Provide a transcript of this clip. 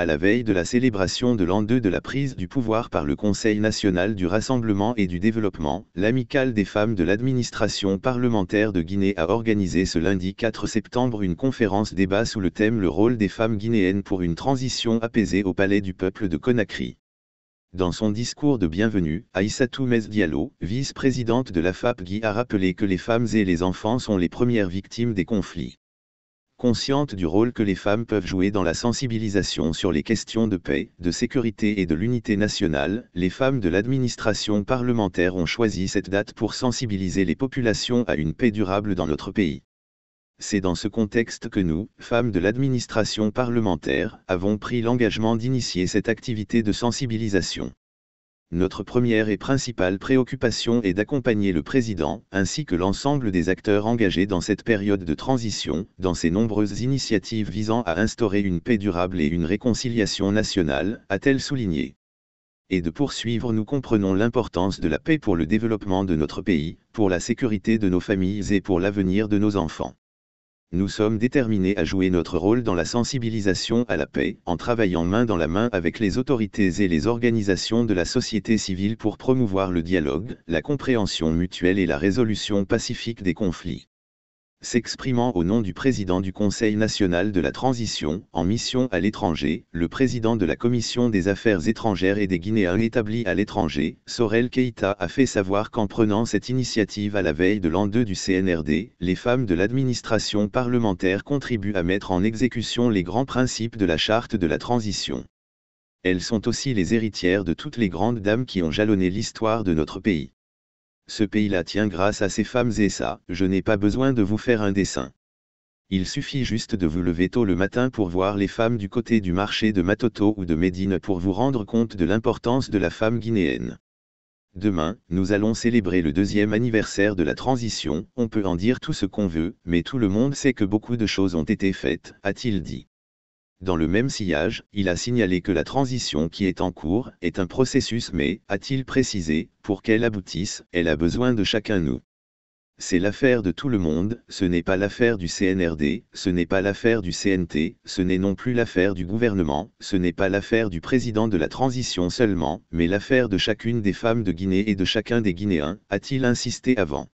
à la veille de la célébration de l'an 2 de la prise du pouvoir par le Conseil national du rassemblement et du développement, l'amicale des femmes de l'administration parlementaire de Guinée a organisé ce lundi 4 septembre une conférence débat sous le thème Le rôle des femmes guinéennes pour une transition apaisée au palais du peuple de Conakry. Dans son discours de bienvenue, Aïssatou Mes Diallo, vice-présidente de la FAPGI a rappelé que les femmes et les enfants sont les premières victimes des conflits consciente du rôle que les femmes peuvent jouer dans la sensibilisation sur les questions de paix, de sécurité et de l'unité nationale, les femmes de l'administration parlementaire ont choisi cette date pour sensibiliser les populations à une paix durable dans notre pays. C'est dans ce contexte que nous, femmes de l'administration parlementaire, avons pris l'engagement d'initier cette activité de sensibilisation notre première et principale préoccupation est d'accompagner le président ainsi que l'ensemble des acteurs engagés dans cette période de transition, dans ses nombreuses initiatives visant à instaurer une paix durable et une réconciliation nationale, a-t-elle souligné et de poursuivre nous comprenons l'importance de la paix pour le développement de notre pays, pour la sécurité de nos familles et pour l'avenir de nos enfants nous sommes déterminés à jouer notre rôle dans la sensibilisation à la paix, en travaillant main dans la main avec les autorités et les organisations de la société civile pour promouvoir le dialogue, la compréhension mutuelle et la résolution pacifique des conflits. S'exprimant au nom du président du Conseil national de la transition, en mission à l'étranger, le président de la Commission des affaires étrangères et des Guinéens établis à l'étranger, Sorel Keïta a fait savoir qu'en prenant cette initiative à la veille de l'an 2 du CNRD, les femmes de l'administration parlementaire contribuent à mettre en exécution les grands principes de la charte de la transition. Elles sont aussi les héritières de toutes les grandes dames qui ont jalonné l'histoire de notre pays ce pays là tient grâce à ses femmes et ça, je n'ai pas besoin de vous faire un dessin. Il suffit juste de vous lever tôt le matin pour voir les femmes du côté du marché de Matoto ou de Médine pour vous rendre compte de l'importance de la femme guinéenne. Demain, nous allons célébrer le deuxième anniversaire de la transition, on peut en dire tout ce qu'on veut, mais tout le monde sait que beaucoup de choses ont été faites, a-t-il dit. Dans le même sillage, il a signalé que la transition qui est en cours est un processus mais, a-t-il précisé, pour qu'elle aboutisse, elle a besoin de chacun nous. C'est l'affaire de tout le monde, ce n'est pas l'affaire du CNRD, ce n'est pas l'affaire du CNT, ce n'est non plus l'affaire du gouvernement, ce n'est pas l'affaire du président de la transition seulement, mais l'affaire de chacune des femmes de Guinée et de chacun des Guinéens, a-t-il insisté avant.